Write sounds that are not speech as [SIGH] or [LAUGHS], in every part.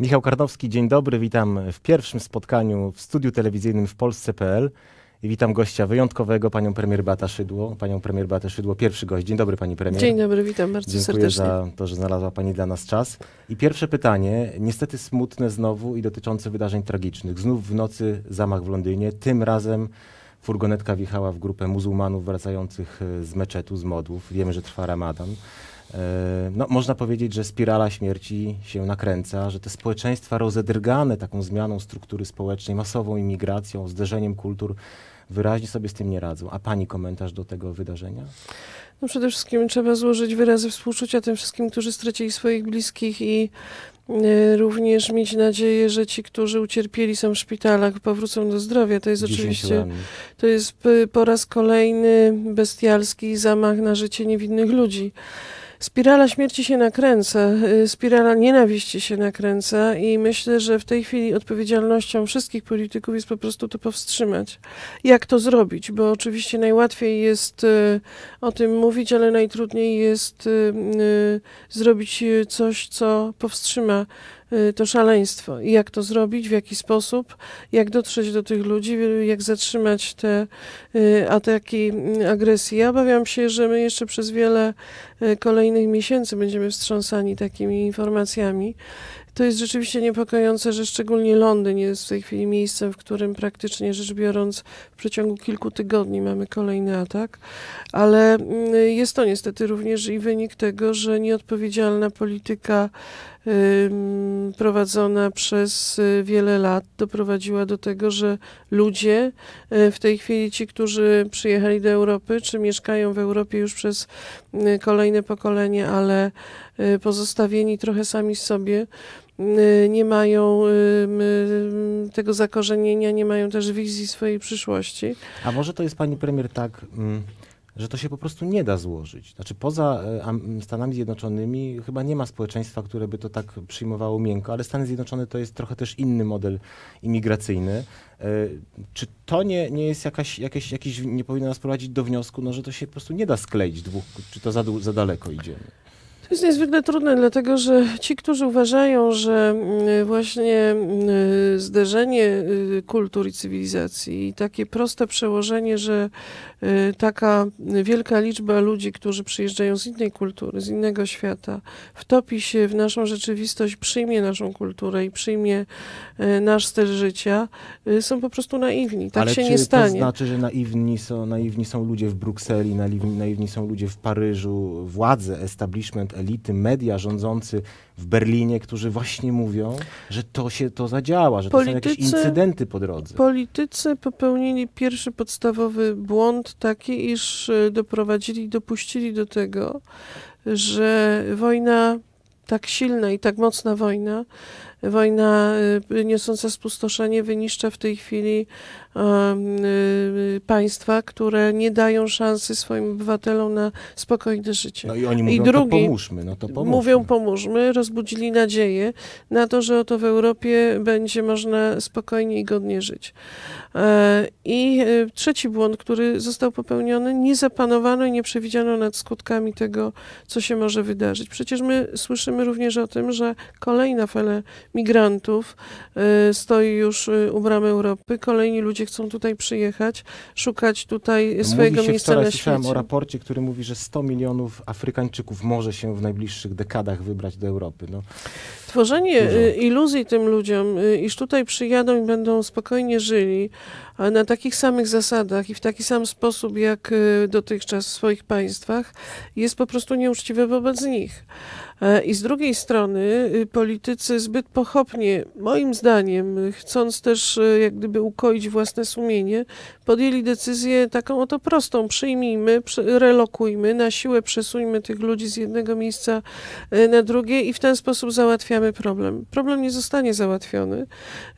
Michał Karnowski, dzień dobry, witam w pierwszym spotkaniu w studiu telewizyjnym w Polsce.pl i witam gościa wyjątkowego, panią premier Beata Szydło. Panią premier Beata Szydło, pierwszy gość. Dzień dobry pani premier. Dzień dobry, witam bardzo Dziękuję serdecznie. Dziękuję za to, że znalazła pani dla nas czas. I pierwsze pytanie, niestety smutne znowu i dotyczące wydarzeń tragicznych. Znów w nocy zamach w Londynie, tym razem furgonetka wjechała w grupę muzułmanów wracających z meczetu, z modłów. Wiemy, że trwa ramadan. E, no, można powiedzieć, że spirala śmierci się nakręca, że te społeczeństwa rozedrgane taką zmianą struktury społecznej, masową imigracją, zderzeniem kultur, wyraźnie sobie z tym nie radzą. A pani komentarz do tego wydarzenia? No przede wszystkim trzeba złożyć wyrazy współczucia tym wszystkim, którzy stracili swoich bliskich i e, również mieć nadzieję, że ci, którzy ucierpieli są w szpitalach, powrócą do zdrowia. To jest oczywiście, to jest y, po raz kolejny bestialski zamach na życie niewinnych ludzi. Spirala śmierci się nakręca, y, spirala nienawiści się nakręca i myślę, że w tej chwili odpowiedzialnością wszystkich polityków jest po prostu to powstrzymać. Jak to zrobić? Bo oczywiście najłatwiej jest y, o tym mówić, ale najtrudniej jest y, zrobić coś, co powstrzyma Y, to szaleństwo. I jak to zrobić, w jaki sposób, jak dotrzeć do tych ludzi, jak zatrzymać te y, ataki agresji. Ja obawiam się, że my jeszcze przez wiele y, kolejnych miesięcy będziemy wstrząsani takimi informacjami. To jest rzeczywiście niepokojące, że szczególnie Londyn jest w tej chwili miejscem, w którym praktycznie rzecz biorąc w przeciągu kilku tygodni mamy kolejny atak, ale jest to niestety również i wynik tego, że nieodpowiedzialna polityka prowadzona przez y, wiele lat doprowadziła do tego, że ludzie, y, w tej chwili ci, którzy przyjechali do Europy, czy mieszkają w Europie już przez y, kolejne pokolenie, ale pozostawieni trochę sami sobie, nie mają tego zakorzenienia, nie mają też wizji swojej przyszłości. A może to jest pani premier tak że to się po prostu nie da złożyć. Znaczy poza e, Stanami Zjednoczonymi chyba nie ma społeczeństwa, które by to tak przyjmowało miękko, ale Stany Zjednoczone to jest trochę też inny model imigracyjny. E, czy to nie, nie jest jakaś, jakieś, jakiś, nie powinno nas prowadzić do wniosku, no, że to się po prostu nie da skleić dwóch, czy to za, za daleko idziemy? To jest niezwykle trudne, dlatego że ci, którzy uważają, że mm, e, właśnie mm, zderzenie y, kultur i cywilizacji i takie proste przełożenie, że Y, taka wielka liczba ludzi, którzy przyjeżdżają z innej kultury, z innego świata, wtopi się w naszą rzeczywistość, przyjmie naszą kulturę i przyjmie y, nasz styl życia, y, są po prostu naiwni. Tak Ale się nie stanie. To znaczy, że naiwni są, naiwni są ludzie w Brukseli, naiwni, naiwni są ludzie w Paryżu, władze, establishment, elity, media rządzący w Berlinie, którzy właśnie mówią, że to się to zadziała, że politycy, to są jakieś incydenty po drodze. Politycy popełnili pierwszy podstawowy błąd taki, iż e, doprowadzili, dopuścili do tego, że wojna tak silna i tak mocna wojna, wojna e, niosąca spustoszenie wyniszcza w tej chwili Y, państwa, które nie dają szansy swoim obywatelom na spokojne życie. No i oni mówią, I drugi, to pomóżmy, no to pomóżmy. Mówią, pomóżmy, rozbudzili nadzieję na to, że oto w Europie będzie można spokojnie i godnie żyć. E, I e, trzeci błąd, który został popełniony, nie zapanowano i nie przewidziano nad skutkami tego, co się może wydarzyć. Przecież my słyszymy również o tym, że kolejna fala migrantów e, stoi już u bram Europy, kolejni ludzie, chcą tutaj przyjechać, szukać tutaj no, swojego mówi się miejsca wczoraj, na słyszałem świecie. o raporcie, który mówi, że 100 milionów Afrykańczyków może się w najbliższych dekadach wybrać do Europy. No, Tworzenie y, Dużo. iluzji tym ludziom, y, iż tutaj przyjadą i będą spokojnie żyli na takich samych zasadach i w taki sam sposób jak y, dotychczas w swoich państwach, jest po prostu nieuczciwe wobec nich. E, I z drugiej strony politycy zbyt pochopnie, moim zdaniem, chcąc też jak gdyby ukoić własne sumienie, podjęli decyzję taką oto prostą. Przyjmijmy, relokujmy, na siłę przesuńmy tych ludzi z jednego miejsca na drugie i w ten sposób załatwiamy problem. Problem nie zostanie załatwiony.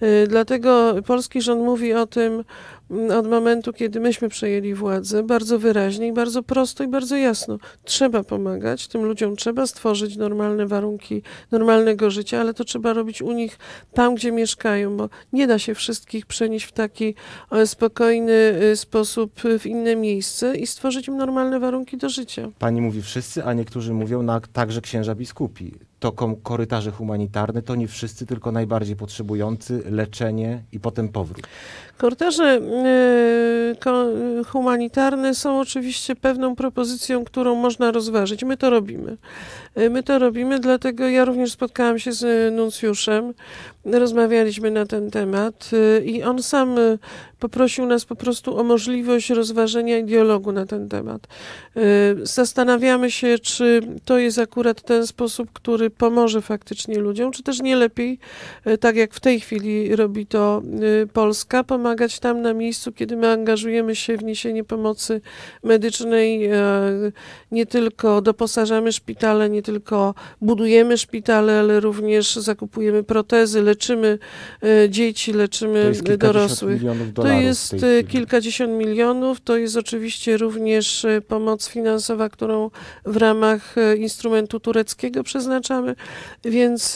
Y, dlatego polski rząd mówi o tym mm, od momentu, kiedy myśmy przejęli władzę, bardzo wyraźnie i bardzo prosto i bardzo jasno. Trzeba pomagać, tym ludziom trzeba stworzyć normalne warunki normalnego życia, ale to trzeba robić u nich tam, gdzie mieszkają, bo nie da się wszystkich przenieść w taki e, spokojny y, sposób w inne miejsce i stworzyć im normalne warunki do życia. Pani mówi wszyscy, a niektórzy mówią na, także księża biskupi to korytarze humanitarne, to nie wszyscy, tylko najbardziej potrzebujący, leczenie i potem powrót. Y, Korytarze humanitarne są oczywiście pewną propozycją, którą można rozważyć. My to robimy. Y, my to robimy, dlatego ja również spotkałam się z nuncjuszem, rozmawialiśmy na ten temat y, i on sam poprosił nas po prostu o możliwość rozważenia i dialogu na ten temat. Zastanawiamy się, czy to jest akurat ten sposób, który pomoże faktycznie ludziom, czy też nie lepiej, tak jak w tej chwili robi to Polska, pomagać pomagać tam na miejscu, kiedy my angażujemy się w niesienie pomocy medycznej. E, nie tylko doposażamy szpitale, nie tylko budujemy szpitale, ale również zakupujemy protezy, leczymy e, dzieci, leczymy dorosłych. To jest kilkadziesiąt milionów. To jest oczywiście również e, pomoc finansowa, którą w ramach instrumentu tureckiego przeznaczamy, więc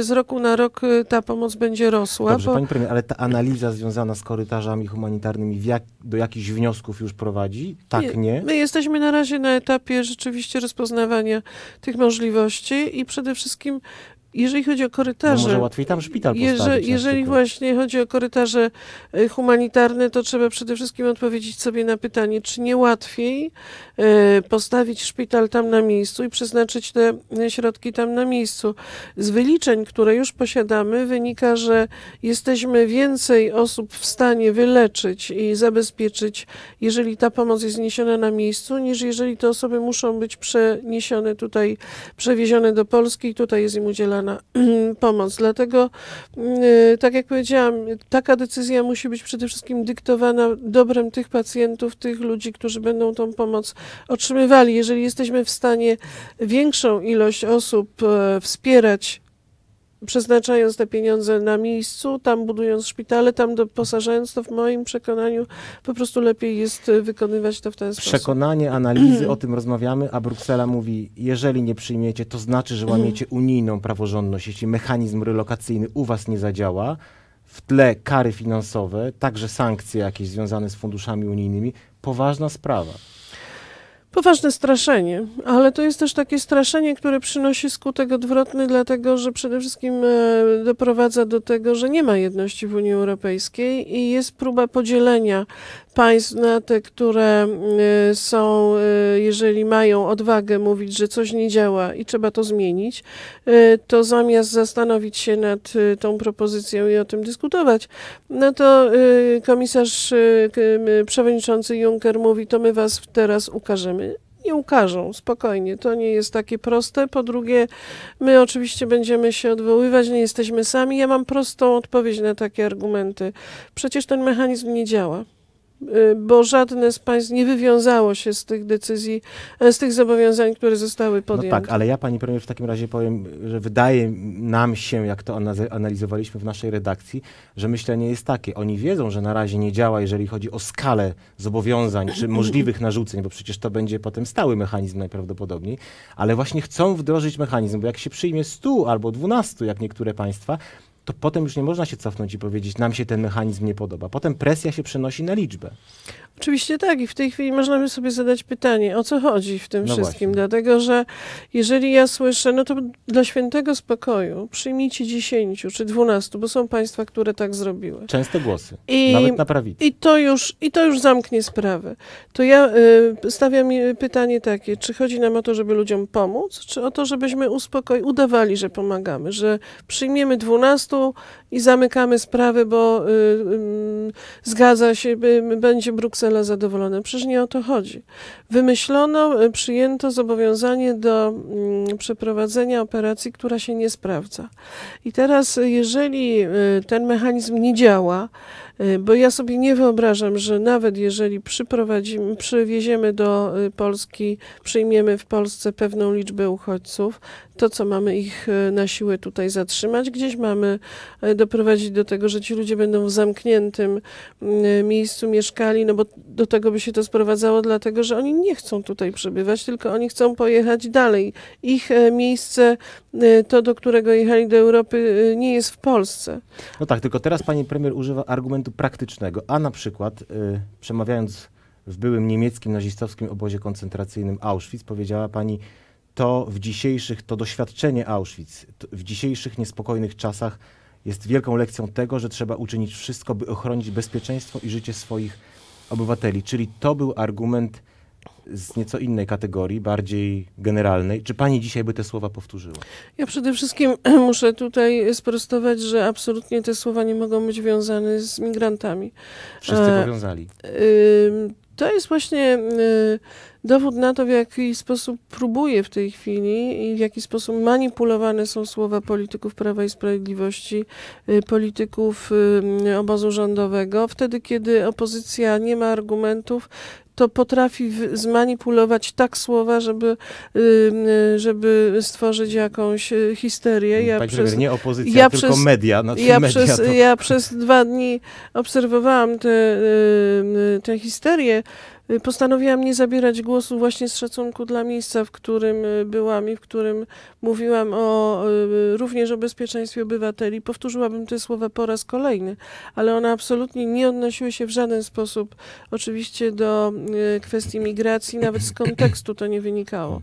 z roku na rok ta pomoc będzie rosła. Dobrze, bo... Pani premier, ale ta analiza związana z korytarzami humanitarnymi jak, do jakichś wniosków już prowadzi? Tak, nie? My jesteśmy na razie na etapie rzeczywiście rozpoznawania tych możliwości i przede wszystkim jeżeli chodzi o korytarze. No może łatwiej tam szpital postawić. Jeżeli, jeżeli właśnie chodzi o korytarze e, humanitarne, to trzeba przede wszystkim odpowiedzieć sobie na pytanie, czy nie łatwiej e, postawić szpital tam na miejscu i przeznaczyć te e, środki tam na miejscu. Z wyliczeń, które już posiadamy, wynika, że jesteśmy więcej osób w stanie wyleczyć i zabezpieczyć, jeżeli ta pomoc jest zniesiona na miejscu, niż jeżeli te osoby muszą być przeniesione tutaj, przewiezione do Polski i tutaj jest im udzielane. [CLEARS THROAT] pomoc. Dlatego, y, tak jak powiedziałam, taka decyzja musi być przede wszystkim dyktowana dobrem tych pacjentów, tych ludzi, którzy będą tą pomoc otrzymywali. Jeżeli jesteśmy w stanie większą ilość osób e, wspierać, przeznaczając te pieniądze na miejscu, tam budując szpitale, tam doposażając to, w moim przekonaniu po prostu lepiej jest y, wykonywać to w ten sposób. Przekonanie, analizy, [CLEARS THROAT] o tym rozmawiamy, a Bruksela mówi, jeżeli nie przyjmiecie, to znaczy, że łamiecie [CLEARS THROAT] unijną praworządność, jeśli mechanizm relokacyjny u was nie zadziała, w tle kary finansowe, także sankcje jakieś związane z funduszami unijnymi, poważna sprawa poważne straszenie, ale to jest też takie straszenie, które przynosi skutek odwrotny, dlatego że przede wszystkim e, doprowadza do tego, że nie ma jedności w Unii Europejskiej i jest próba podzielenia państw na te, które e, są, e, jeżeli mają odwagę mówić, że coś nie działa i trzeba to zmienić, to zamiast zastanowić się nad tą propozycją i o tym dyskutować, no to komisarz przewodniczący Juncker mówi, to my was teraz ukażemy i ukażą spokojnie. To nie jest takie proste. Po drugie, my oczywiście będziemy się odwoływać, nie jesteśmy sami. Ja mam prostą odpowiedź na takie argumenty. Przecież ten mechanizm nie działa. Y, bo żadne z państw nie wywiązało się z tych decyzji, e, z tych zobowiązań, które zostały podjęte. No tak, ale ja pani premier w takim razie powiem, że wydaje nam się, jak to analizowaliśmy w naszej redakcji, że myślenie jest takie. Oni wiedzą, że na razie nie działa, jeżeli chodzi o skalę zobowiązań czy [LAUGHS] możliwych narzuceń, bo przecież to będzie potem stały mechanizm najprawdopodobniej, ale właśnie chcą wdrożyć mechanizm, bo jak się przyjmie 100 albo 12, jak niektóre państwa, to potem już nie można się cofnąć i powiedzieć, nam się ten mechanizm nie podoba. Potem presja się przenosi na liczbę. Oczywiście tak i w tej chwili można by sobie zadać pytanie, o co chodzi w tym no wszystkim, właśnie. dlatego że jeżeli ja słyszę, no to dla świętego spokoju przyjmijcie 10 czy 12, bo są państwa, które tak zrobiły. Częste głosy, I, nawet na prawicy. I to, już, I to już zamknie sprawę. To ja y, stawiam y, pytanie takie, czy chodzi nam o to, żeby ludziom pomóc, czy o to, żebyśmy uspokoi udawali, że pomagamy, że przyjmiemy 12 i zamykamy sprawę, bo y, y, zgadza się, będzie Bruksela cele zadowolone. Przecież nie o to chodzi. Wymyślono, y, przyjęto zobowiązanie do mm, przeprowadzenia operacji, która się nie sprawdza. I teraz, y, jeżeli y, ten mechanizm nie działa, bo ja sobie nie wyobrażam, że nawet jeżeli przyprowadzimy, przywieziemy do Polski, przyjmiemy w Polsce pewną liczbę uchodźców, to, co mamy ich e, na siłę tutaj zatrzymać, gdzieś mamy e, doprowadzić do tego, że ci ludzie będą w zamkniętym e, miejscu mieszkali, no bo do tego by się to sprowadzało, dlatego że oni nie chcą tutaj przebywać, tylko oni chcą pojechać dalej. Ich miejsce, to do którego jechali do Europy, nie jest w Polsce. No tak, tylko teraz pani premier używa argumentu praktycznego, a na przykład przemawiając w byłym niemieckim nazistowskim obozie koncentracyjnym Auschwitz, powiedziała pani, to w dzisiejszych, to doświadczenie Auschwitz, w dzisiejszych niespokojnych czasach jest wielką lekcją tego, że trzeba uczynić wszystko, by ochronić bezpieczeństwo i życie swoich obywateli. Czyli to był argument z nieco innej kategorii, bardziej generalnej. Czy pani dzisiaj by te słowa powtórzyła? Ja przede wszystkim [CLEARS THROAT] muszę tutaj sprostować, że absolutnie te słowa nie mogą być wiązane z migrantami. Wszyscy e, powiązali. Y, to jest właśnie y, dowód na to, w jaki sposób próbuje w tej chwili i w jaki sposób manipulowane są słowa polityków Prawa i Sprawiedliwości, y, polityków y, obozu rządowego. Wtedy, kiedy opozycja nie ma argumentów, to potrafi zmanipulować tak słowa, żeby, y, żeby stworzyć jakąś histerię. Mm, ja Pani tak, przez, nie opozycja, ja tylko przez, media. Znaczy ja, media przez, to... ja przez dwa dni obserwowałam tę te, te histerię Y, postanowiłam nie zabierać głosu właśnie z szacunku dla miejsca, w którym y, byłam i w którym mówiłam o, y, również o bezpieczeństwie obywateli. Powtórzyłabym te słowa po raz kolejny, ale one absolutnie nie odnosiły się w żaden sposób oczywiście do kwestii migracji, nawet z kontekstu to nie wynikało.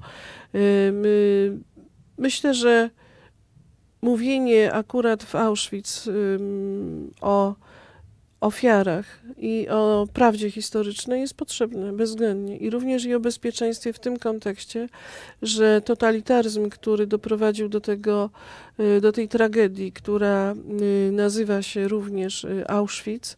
Myślę, że mówienie akurat w Auschwitz o ofiarach i o prawdzie historycznej jest potrzebne bezwzględnie i również i o bezpieczeństwie w tym kontekście, że totalitaryzm, który doprowadził do tego, y, do tej tragedii, która y, nazywa się również y, Auschwitz,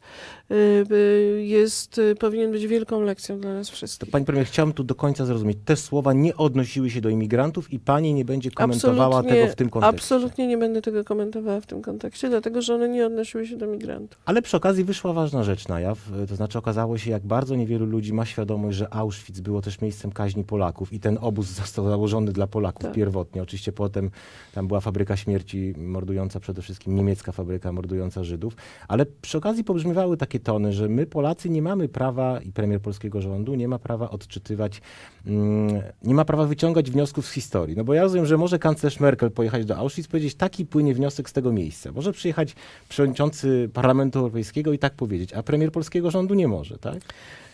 jest, powinien być wielką lekcją dla nas wszystkich. Pani premier, chciałam tu do końca zrozumieć. Te słowa nie odnosiły się do imigrantów i pani nie będzie komentowała absolutnie, tego w tym kontekście. Absolutnie nie będę tego komentowała w tym kontekście, dlatego że one nie odnosiły się do imigrantów. Ale przy okazji wyszła ważna rzecz na jaw, e, to znaczy okazało się, jak bardzo niewielu ludzi ma świadomość, że Auschwitz było też miejscem kaźni Polaków i ten obóz został założony dla Polaków tak. pierwotnie. Oczywiście potem tam była fabryka śmierci mordująca przede wszystkim, niemiecka fabryka mordująca Żydów, ale przy okazji pobrzmiewały takie tony, że my Polacy nie mamy prawa i premier polskiego rządu nie ma prawa odczytywać, mm, nie ma prawa wyciągać wniosków z historii. No bo ja rozumiem, że może kanclerz Merkel pojechać do Auschwitz i powiedzieć, taki płynie wniosek z tego miejsca. Może przyjechać przewodniczący Parlamentu Europejskiego i tak powiedzieć, a premier polskiego rządu nie może, tak?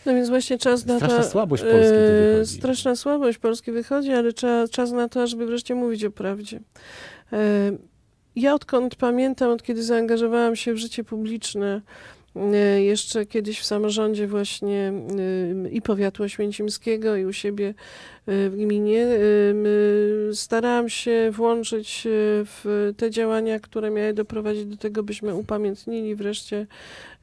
No więc właśnie czas na Straszna słabość Polski e, wychodzi. Straszna słabość Polski wychodzi, ale czas, czas na to, żeby wreszcie mówić o prawdzie. E, ja odkąd pamiętam, od kiedy zaangażowałam się w życie publiczne, e, jeszcze kiedyś w samorządzie właśnie i powiatu oświęcimskiego i u siebie w gminie starałam się włączyć w te działania, które miały doprowadzić do tego, byśmy upamiętnili wreszcie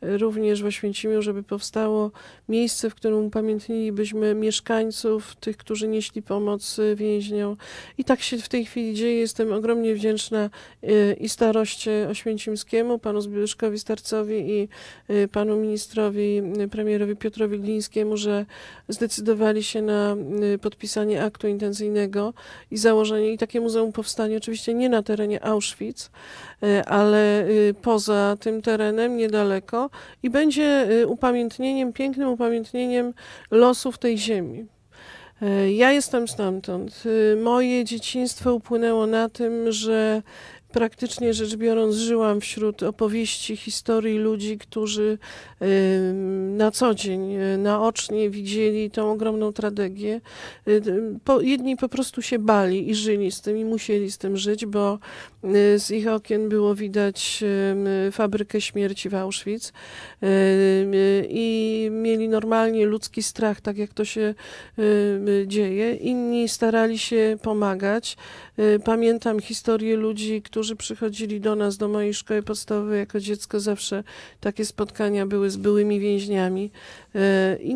również w Oświęcimiu, żeby powstało miejsce, w którym upamiętnilibyśmy mieszkańców, tych, którzy nieśli pomoc y, więźniom. I tak się w tej chwili dzieje. Jestem ogromnie wdzięczna y, i staroście oświęcimskiemu, panu Zbyszkowi Starcowi i y, panu ministrowi, premierowi Piotrowi Glińskiemu, że zdecydowali się na podpisanie aktu intencyjnego i założenie i takie muzeum powstanie oczywiście nie na terenie Auschwitz, E, ale y, poza tym terenem, niedaleko i będzie y, upamiętnieniem, pięknym upamiętnieniem losów tej ziemi. E, ja jestem stamtąd. Y, moje dzieciństwo upłynęło na tym, że praktycznie rzecz biorąc żyłam wśród opowieści, historii ludzi, którzy na co dzień, naocznie widzieli tą ogromną tragedię. Jedni po prostu się bali i żyli z tym i musieli z tym żyć, bo Y, z ich okien było widać fabrykę śmierci w Auschwitz y, i mieli normalnie ludzki strach, tak jak to się dzieje. Inni starali się pomagać. Y, pamiętam historię ludzi, którzy przychodzili do nas, do mojej szkoły podstawowej jako dziecko. Zawsze takie spotkania były z byłymi więźniami. I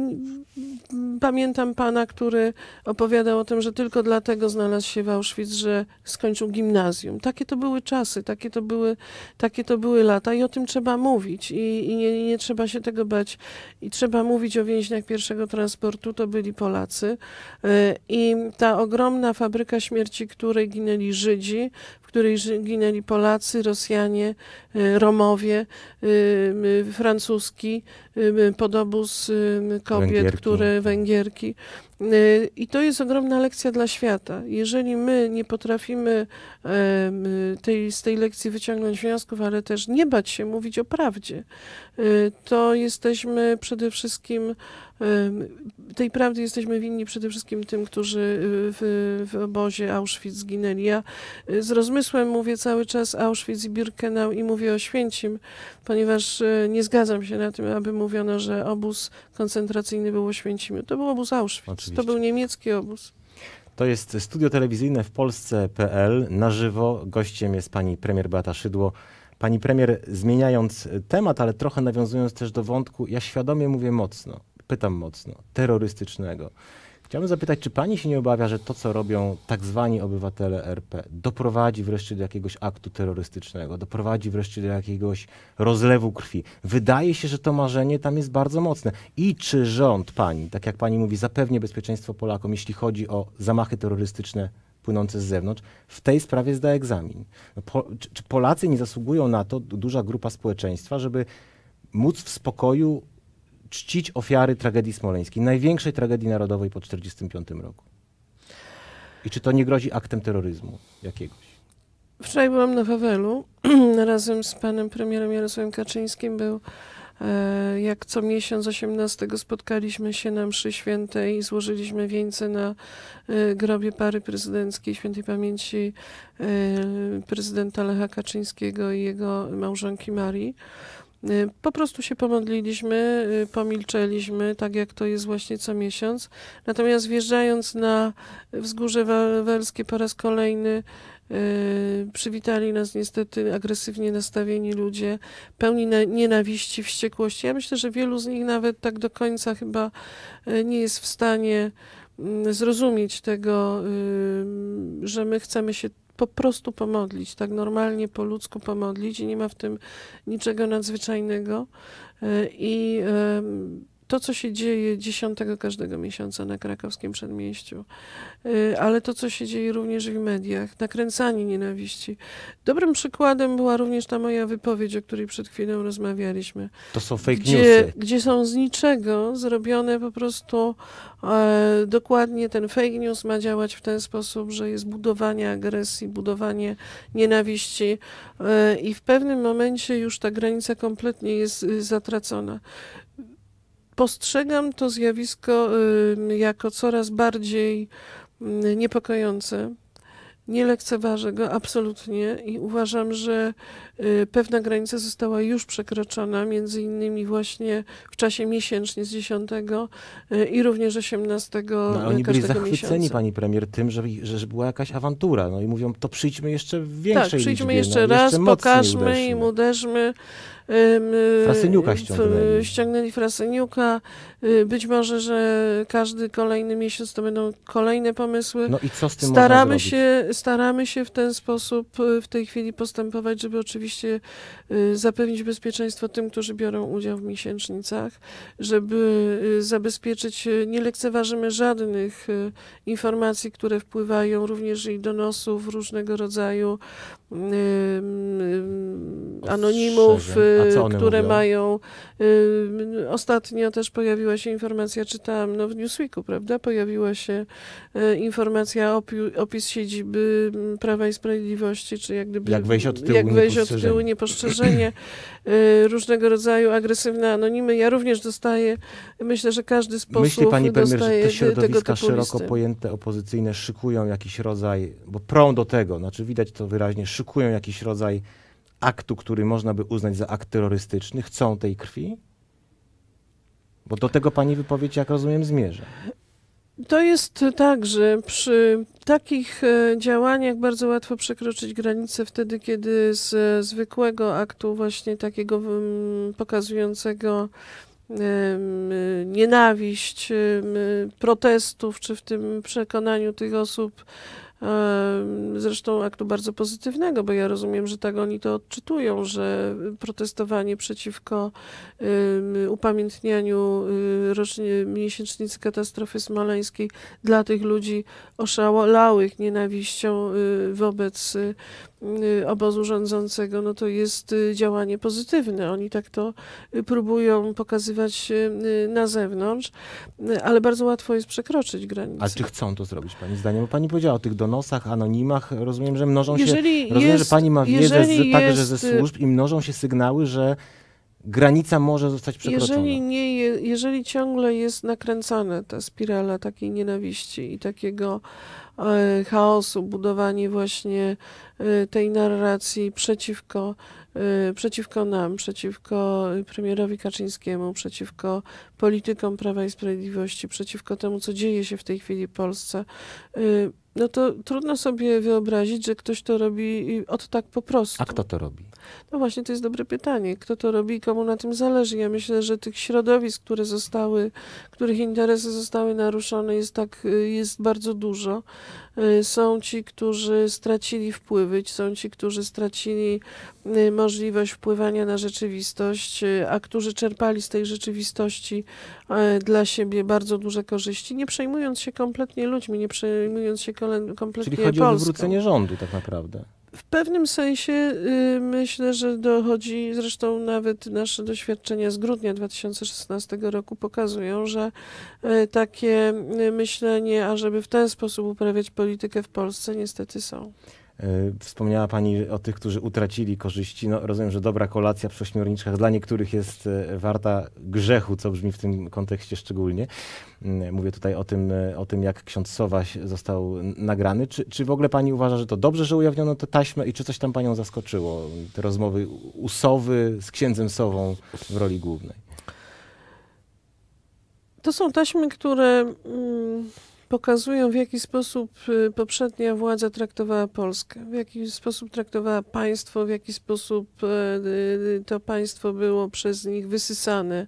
pamiętam pana, który opowiadał o tym, że tylko dlatego znalazł się w Auschwitz, że skończył gimnazjum. Takie to były czasy, takie to były, takie to były lata i o tym trzeba mówić i, i nie, nie trzeba się tego bać. I trzeba mówić o więźniach pierwszego transportu, to byli Polacy. Y, I ta ogromna fabryka śmierci, której ginęli Żydzi, w której ginęli Polacy, Rosjanie, y, Romowie, y, francuski podobus kobiet, Węgierki. które Węgierki. I to jest ogromna lekcja dla świata. Jeżeli my nie potrafimy tej, z tej lekcji wyciągnąć wniosków, ale też nie bać się mówić o prawdzie. Y, to jesteśmy przede wszystkim, tej prawdy jesteśmy winni przede wszystkim tym, którzy y, w, w obozie Auschwitz zginęli. Ja y, z rozmysłem mówię cały czas Auschwitz i Birkenau i mówię o Święcim, ponieważ nie zgadzam się na tym, aby mówiono, że obóz koncentracyjny był święcim. To był obóz Auschwitz. Oczywiście. To był niemiecki obóz. To jest studio telewizyjne w Polsce.pl. Na żywo gościem jest pani premier Beata Szydło. Pani premier, zmieniając temat, ale trochę nawiązując też do wątku, ja świadomie mówię mocno, pytam mocno, terrorystycznego. Chciałbym zapytać, czy pani się nie obawia, że to, co robią tak zwani obywatele RP, doprowadzi wreszcie do jakiegoś aktu terrorystycznego, doprowadzi wreszcie do jakiegoś rozlewu krwi? Wydaje się, że to marzenie tam jest bardzo mocne. I czy rząd pani, tak jak pani mówi, zapewni bezpieczeństwo Polakom, jeśli chodzi o zamachy terrorystyczne płynące z zewnątrz, w tej sprawie zda egzamin? No, po, czy, czy Polacy nie zasługują na to, duża grupa społeczeństwa, żeby móc w spokoju czcić ofiary tragedii smoleńskiej, największej tragedii narodowej po 1945 roku? I czy to nie grozi aktem terroryzmu jakiegoś? Wczoraj byłam na Wawelu. [CLEARS THROAT] Razem z panem premierem Jarosławem Kaczyńskim był e, jak co miesiąc 18 spotkaliśmy się na mszy świętej i złożyliśmy wieńce na e, grobie pary prezydenckiej świętej pamięci e, prezydenta Lecha Kaczyńskiego i jego małżonki Marii. Y, po prostu się pomodliliśmy, y, pomilczeliśmy, tak jak to jest właśnie co miesiąc. Natomiast wjeżdżając na wzgórze wawelskie po raz kolejny, y, przywitali nas niestety agresywnie nastawieni ludzie, pełni nienawiści, wściekłości. Ja myślę, że wielu z nich nawet tak do końca chyba nie jest w stanie mm, zrozumieć tego, że my chcemy się po prostu pomodlić, tak normalnie, po ludzku pomodlić i nie ma w tym niczego nadzwyczajnego. E, I to, co się dzieje 10 każdego miesiąca na krakowskim przedmieściu, y, ale to, co się dzieje również w mediach, nakręcanie nienawiści. Dobrym przykładem była również ta moja wypowiedź, o której przed chwilą rozmawialiśmy. To są fake gdzie, newsy. Gdzie są z niczego zrobione po prostu e, dokładnie ten fake news ma działać w ten sposób, że jest budowanie agresji, budowanie nienawiści e, i w pewnym momencie już ta granica kompletnie jest y, zatracona postrzegam to zjawisko jako coraz bardziej niepokojące. Nie lekceważę go absolutnie i uważam, że y, pewna granica została już przekroczona, między innymi właśnie w czasie miesięcznie z 10 y, i również 18 no, y, oni byli zachwyceni, miesiąca. pani premier, tym, że, że była jakaś awantura. No i mówią, to przyjdźmy jeszcze w większej Tak, przyjdźmy liczbie, no, jeszcze no, raz, jeszcze pokażmy uderzmy. im, uderzmy. Y, frasyniuka ściągnęli. Ściągnęli Frasyniuka. Y, być może, że każdy kolejny miesiąc to będą kolejne pomysły. No i co z tym staramy się, Staramy się w ten sposób y, w tej chwili postępować, żeby oczywiście zapewnić bezpieczeństwo tym, którzy biorą udział w miesięcznicach, żeby zabezpieczyć, nie lekceważymy żadnych informacji, które wpływają również i donosów różnego rodzaju anonimów, Y, które mówią? mają. Y, ostatnio też pojawiła się informacja, czytałam no, w Newsweeku, prawda? Pojawiła się y, informacja, o opis siedziby mm, Prawa i Sprawiedliwości, czy jak gdyby. Jak wejść od tyłu, jak wejść od tyłu niepostrzeżenie, różnego rodzaju agresywne anonimy. Ja również dostaję, myślę, że każdy sposób Myśli pani premier, że te środowiska szeroko pojęte opozycyjne szykują jakiś rodzaj, bo prą do tego, znaczy widać to wyraźnie, szykują jakiś rodzaj aktu, który można by uznać za akt terrorystyczny, chcą tej krwi? Bo do tego pani wypowiedź, jak rozumiem, zmierza. To jest tak, że przy takich e, działaniach bardzo łatwo przekroczyć granicę wtedy, kiedy z zwykłego aktu właśnie takiego mm, pokazującego nienawiść, protestów, czy w tym przekonaniu tych osób Zresztą aktu bardzo pozytywnego, bo ja rozumiem, że tak oni to odczytują, że protestowanie przeciwko upamiętnianiu y, rocznie, miesięcznicy katastrofy smoleńskiej dla tych ludzi oszalałych nienawiścią y, wobec y, Y, obozu rządzącego, no to jest y, działanie pozytywne. Oni tak to y, próbują pokazywać na zewnątrz, ale bardzo łatwo jest przekroczyć granicę. A czy chcą to zrobić, Pani zdaniem? Bo Pani powiedziała o tych donosach, anonimach, rozumiem, że mnożą jeżeli się, rozumiem, jest, że Pani ma wiedzę z, także ze służb i mnożą się sygnały, że granica może zostać przekroczona. Jeżeli, nie, jeżeli ciągle jest nakręcana ta spirala takiej nienawiści i takiego E, chaosu, budowanie właśnie e, tej narracji przeciwko, e, przeciwko nam, przeciwko premierowi Kaczyńskiemu, przeciwko politykom Prawa i Sprawiedliwości, przeciwko temu, co dzieje się w tej chwili w Polsce. No to trudno sobie wyobrazić, że ktoś to robi od tak po prostu. A kto to robi? No właśnie, to jest dobre pytanie. Kto to robi i komu na tym zależy? Ja myślę, że tych środowisk, które zostały, których interesy zostały naruszone jest tak, y, jest bardzo dużo. Y, są ci, którzy stracili wpływy, są ci, którzy stracili Y, możliwość wpływania na rzeczywistość, y, a którzy czerpali z tej rzeczywistości y, dla siebie bardzo duże korzyści, nie przejmując się kompletnie ludźmi, nie przejmując się kompletnie Czyli chodzi Polską. o wywrócenie rządu tak naprawdę. W pewnym sensie myślę, że dochodzi, zresztą nawet nasze doświadczenia z grudnia 2016 roku pokazują, że takie myślenie, ażeby w ten sposób uprawiać politykę w Polsce, niestety są. E, wspomniała Pani o tych, którzy utracili korzyści. No, rozumiem, że dobra kolacja przy ośmiorniczkach dla niektórych jest e, warta grzechu, co brzmi w tym kontekście szczególnie. Mm, mówię tutaj o tym, e, o tym jak ksiądz Sowaś został nagrany. Czy, czy w ogóle Pani uważa, że to dobrze, że ujawniono tę taśmę i czy coś tam Panią zaskoczyło? Te rozmowy usowy z księdzem Sową w roli głównej. To są taśmy, które... Mm, pokazują, w jaki sposób y, poprzednia władza traktowała Polskę, w jaki sposób traktowała państwo, w jaki sposób y, y, to państwo było przez nich wysysane,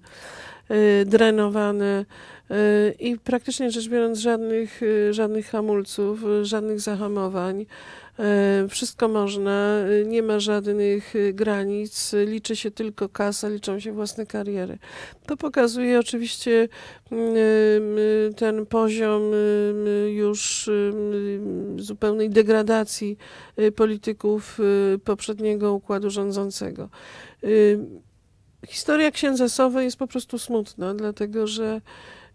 drenowane i praktycznie rzecz biorąc żadnych, żadnych hamulców, żadnych zahamowań. E, wszystko można, e, nie ma żadnych e, granic, liczy się tylko kasa, liczą się własne kariery. To pokazuje oczywiście mm, ten poziom już zupełnej degradacji polityków poprzedniego układu rządzącego. Historia księdza Sowy jest po prostu smutna, dlatego że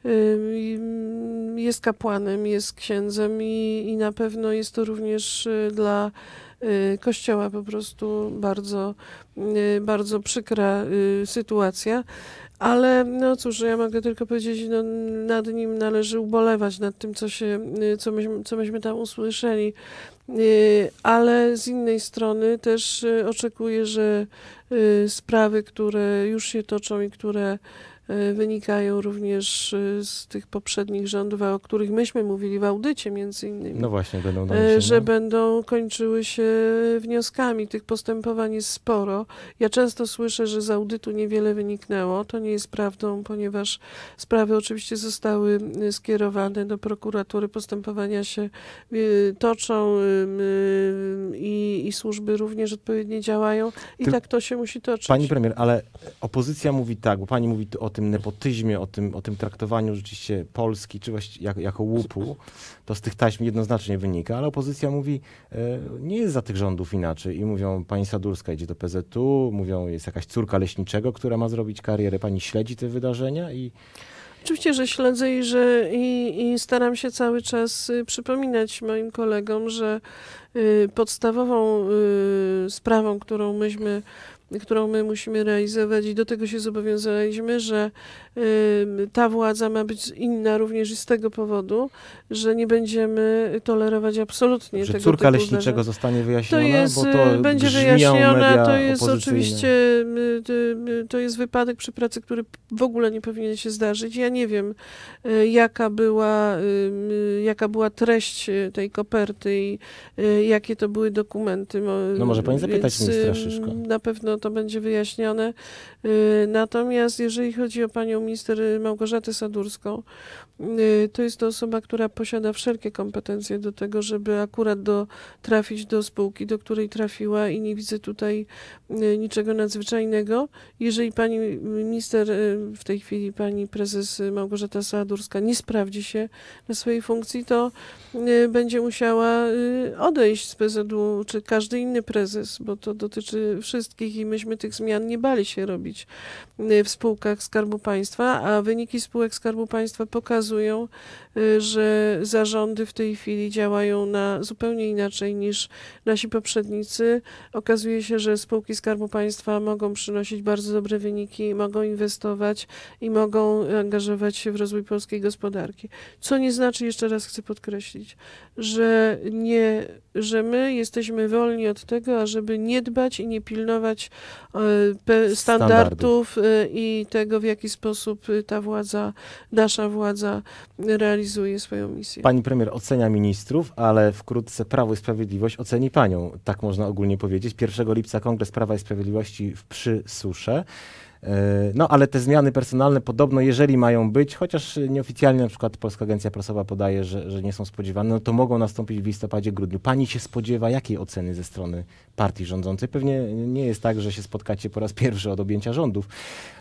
Mm, jest kapłanem, jest księdzem i, i na pewno jest to również y, dla y, Kościoła po prostu bardzo, y, bardzo przykra sytuacja. Ale no cóż, ja mogę tylko powiedzieć, no, nad nim należy ubolewać, nad tym, co, się, co, myśmy, co myśmy tam usłyszeli. Ale z innej strony też oczekuję, że sprawy, które już się toczą i które E, wynikają również e, z tych poprzednich rządów, o których myśmy mówili w audycie między innymi. No właśnie, będą e, się, Że no. będą kończyły się wnioskami. Tych postępowań jest sporo. Ja często słyszę, że z audytu niewiele wyniknęło. To nie jest prawdą, ponieważ sprawy oczywiście zostały skierowane do prokuratury. Postępowania się toczą i, i służby również odpowiednio działają. I Ty, tak to się musi toczyć. Pani premier, ale opozycja mówi tak, bo pani mówi o tym, tym nepotyzmie, o tym, o tym traktowaniu rzeczywiście Polski, czy właściwie jako łupu, to z tych taśm jednoznacznie wynika, ale opozycja mówi, e, nie jest za tych rządów inaczej. I mówią, pani Sadurska idzie do PZU, mówią, jest jakaś córka leśniczego, która ma zrobić karierę. Pani śledzi te wydarzenia i... Oczywiście, że śledzę i, że, i, i staram się cały czas y, przypominać moim kolegom, że y, podstawową y, sprawą, którą myśmy którą my musimy realizować i do tego się zobowiązaliśmy, że ta władza ma być inna również i z tego powodu, że nie będziemy tolerować absolutnie że tego córka typu leśniczego zostanie wyjaśniona, y, to jest, bo to będzie wyjaśniona, to jest oczywiście y, y, to jest wypadek przy pracy, który w ogóle nie powinien się zdarzyć. Ja nie wiem, jaka była, jaka była treść tej koperty i jakie to były dokumenty. No może pani zapytać ministra Szyszko. Na pewno to będzie wyjaśnione. Y, natomiast jeżeli chodzi o panią minister Małgorzatę Sadurską, y, to jest to osoba, która posiada wszelkie kompetencje do tego, żeby akurat do, trafić do spółki, do której trafiła i nie widzę tutaj y, niczego nadzwyczajnego. Jeżeli pani minister, w tej chwili pani prezes Małgorzata Sadurska nie sprawdzi się na swojej funkcji, to będzie musiała odejść z PZU, czy każdy inny prezes, bo to dotyczy wszystkich i myśmy tych zmian nie bali się robić y, w spółkach Skarbu Państwa, a wyniki spółek Skarbu Państwa pokazują, y, że zarządy w tej chwili działają na zupełnie inaczej niż nasi poprzednicy. Okazuje się, że spółki Skarbu Państwa mogą przynosić bardzo dobre wyniki, mogą inwestować i mogą angażować się w rozwój polskiej gospodarki. Co nie znaczy, jeszcze raz chcę podkreślić, że, nie, że my jesteśmy wolni od tego, ażeby nie dbać i nie pilnować E, standardów, standardów e, i tego, w jaki sposób e, ta władza, nasza władza realizuje swoją misję. Pani premier ocenia ministrów, ale wkrótce Prawo i Sprawiedliwość oceni panią, tak można ogólnie powiedzieć. 1 lipca Kongres Prawa i Sprawiedliwości w Przysusze. E, no ale te zmiany personalne podobno, jeżeli mają być, chociaż nieoficjalnie na przykład Polska Agencja Prasowa podaje, że, że nie są spodziewane, no to mogą nastąpić w listopadzie, grudniu. Pani się spodziewa jakiej oceny ze strony partii rządzącej? Pewnie nie jest tak, że się spotkacie po raz pierwszy od objęcia rządów,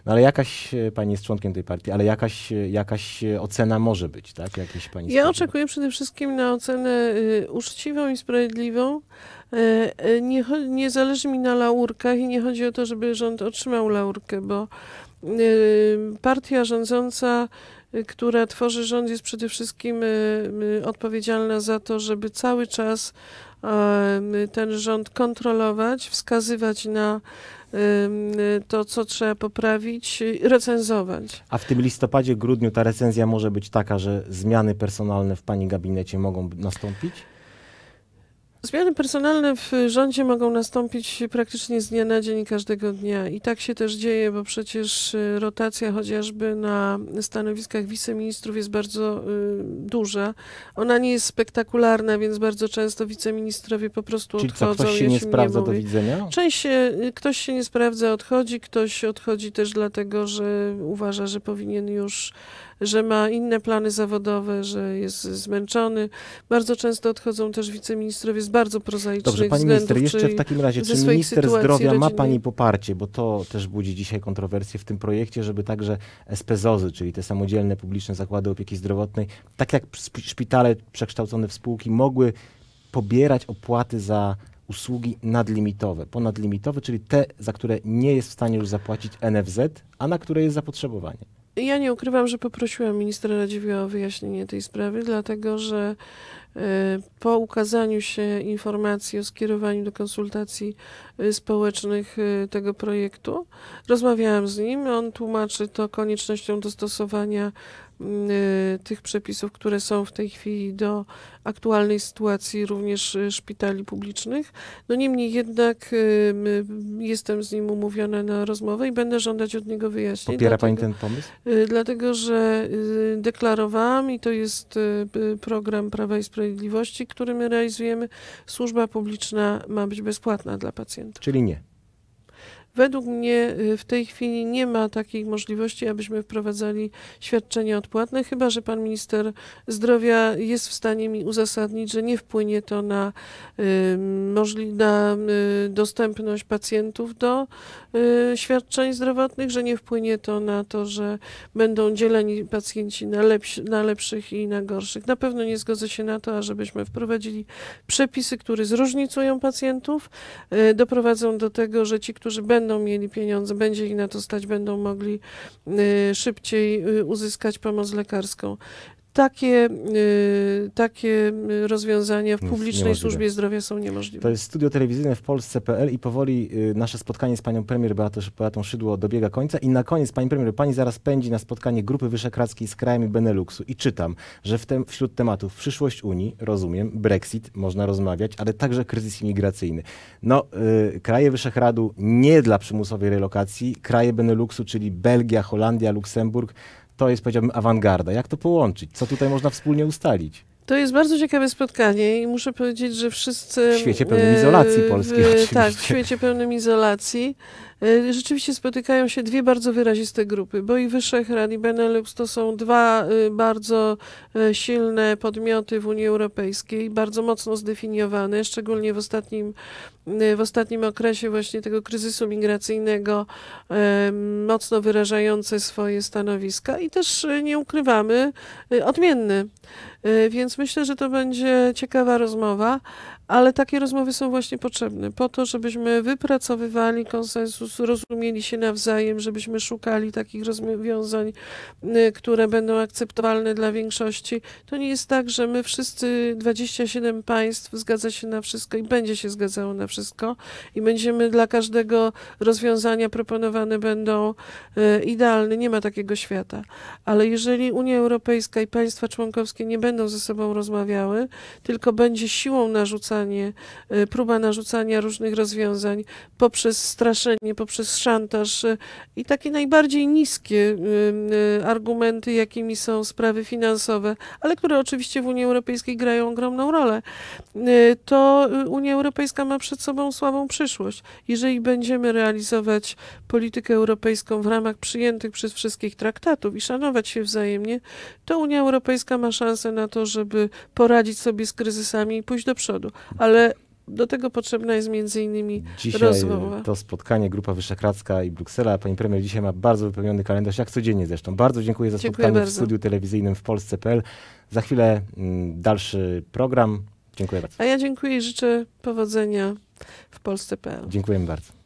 no ale jakaś, e, pani jest członkiem tej partii, ale jakaś, e, jakaś ocena może być, tak? Jakieś pani ja oczekuję przede wszystkim na ocenę y, uczciwą i sprawiedliwą, E, e, nie, nie zależy mi na laurkach i nie chodzi o to, żeby rząd otrzymał laurkę, bo e, partia rządząca, która tworzy rząd, jest przede wszystkim odpowiedzialna za to, żeby cały czas ten rząd kontrolować, wskazywać na to, co trzeba poprawić, recenzować. A w tym listopadzie, grudniu ta recenzja może być taka, że zmiany personalne w pani gabinecie mogą nastąpić? Zmiany personalne w rządzie mogą nastąpić praktycznie z dnia na dzień każdego dnia i tak się też dzieje, bo przecież y, rotacja chociażby na stanowiskach wiceministrów jest bardzo y, duża. Ona nie jest spektakularna, więc bardzo często wiceministrowie po prostu Czyli odchodzą. Czyli ktoś się nie sprawdza nie do widzenia? Część się, y, ktoś się nie sprawdza, odchodzi, ktoś odchodzi też dlatego, że uważa, że powinien już że ma inne plany zawodowe, że jest zmęczony. Bardzo często odchodzą też wiceministrowie z bardzo prozaicznych Dobrze, pani minister, jeszcze w takim razie, czy minister zdrowia rodzinnej? ma pani poparcie, bo to też budzi dzisiaj kontrowersje w tym projekcie, żeby także SPZOZy, czyli te samodzielne publiczne zakłady opieki zdrowotnej, tak jak szpitale przekształcone w spółki, mogły pobierać opłaty za usługi nadlimitowe, ponadlimitowe, czyli te, za które nie jest w stanie już zapłacić NFZ, a na które jest zapotrzebowanie. Ja nie ukrywam, że poprosiłam ministra Radziwiła o wyjaśnienie tej sprawy, dlatego że e, po ukazaniu się informacji o skierowaniu do konsultacji e, społecznych e, tego projektu, rozmawiałam z nim. On tłumaczy to koniecznością dostosowania Y, tych przepisów, które są w tej chwili do aktualnej sytuacji również y, szpitali publicznych. No niemniej jednak y, jestem z nim umówiona na rozmowę i będę żądać od niego wyjaśnień. Popiera dlatego, Pani ten pomysł? Dlatego, że deklarowałam i to jest program Prawa i Sprawiedliwości, który my realizujemy, służba publiczna ma być bezpłatna dla pacjentów. Czyli nie. Według mnie y, w tej chwili nie ma takiej możliwości, abyśmy wprowadzali świadczenia odpłatne, chyba że pan minister zdrowia jest w stanie mi uzasadnić, że nie wpłynie to na, na y, dostępność pacjentów do y, świadczeń zdrowotnych, że nie wpłynie to na to, że będą dzieleni pacjenci na, lepsi, na lepszych i na gorszych. Na pewno nie zgodzę się na to, ażebyśmy wprowadzili przepisy, które zróżnicują pacjentów, doprowadzą do tego, że ci, którzy będą będą mieli pieniądze, będzie ich na to stać, będą mogli y, szybciej y, uzyskać pomoc lekarską takie, y, takie y, rozwiązania w publicznej służbie zdrowia są niemożliwe. To jest studio telewizyjne w Polsce.pl i powoli y, nasze spotkanie z panią premier Beatą, Beatą Szydło dobiega końca. I na koniec, pani premier, pani zaraz pędzi na spotkanie Grupy Wyszehradzkiej z krajami Beneluxu i czytam, że w tem, wśród tematów przyszłość Unii, rozumiem, Brexit, można rozmawiać, ale także kryzys imigracyjny. No, y, kraje Wyszehradu nie dla przymusowej relokacji, kraje Beneluxu, czyli Belgia, Holandia, Luksemburg, to jest, powiedziałbym, awangarda. Jak to połączyć? Co tutaj można wspólnie ustalić? To jest bardzo ciekawe spotkanie i muszę powiedzieć, że wszyscy... W świecie pełnym izolacji e, polskiej w, Tak, w świecie pełnym izolacji E, rzeczywiście spotykają się dwie bardzo wyraziste grupy, bo i Wyszehrad i Benelux to są dwa e, bardzo e, silne podmioty w Unii Europejskiej, bardzo mocno zdefiniowane, szczególnie w ostatnim, w ostatnim okresie właśnie tego kryzysu migracyjnego, mocno wyrażające swoje stanowiska i też nie ukrywamy, odmienne. Więc myślę, że to będzie ciekawa rozmowa. Ale takie rozmowy są właśnie potrzebne po to, żebyśmy wypracowywali konsensus, rozumieli się nawzajem, żebyśmy szukali takich rozwiązań, y, które będą akceptowalne dla większości. To nie jest tak, że my wszyscy, 27 państw, zgadza się na wszystko i będzie się zgadzało na wszystko i będziemy dla każdego rozwiązania proponowane będą y, idealne. Nie ma takiego świata. Ale jeżeli Unia Europejska i państwa członkowskie nie będą ze sobą rozmawiały, tylko będzie siłą narzucać narzucanie, y, próba narzucania różnych rozwiązań poprzez straszenie, poprzez szantaż y, i takie najbardziej niskie y, argumenty, jakimi są sprawy finansowe, ale które oczywiście w Unii Europejskiej grają ogromną rolę, to Unia Europejska ma przed sobą słabą przyszłość. Jeżeli będziemy realizować politykę europejską w ramach przyjętych przez wszystkich traktatów i szanować się wzajemnie, to Unia Europejska ma szansę na to, żeby poradzić sobie z kryzysami i pójść do przodu ale do tego potrzebna jest między innymi dzisiaj rozmowa. to spotkanie, Grupa Wyszehradzka i Bruksela. Pani premier dzisiaj ma bardzo wypełniony kalendarz, jak codziennie zresztą. Bardzo dziękuję za spotkanie w studiu telewizyjnym w Polsce.pl. Za chwilę m, mm, dalszy program. Dziękuję bardzo. A ja dziękuję i życzę powodzenia w Polsce.pl. Dziękujemy bardzo.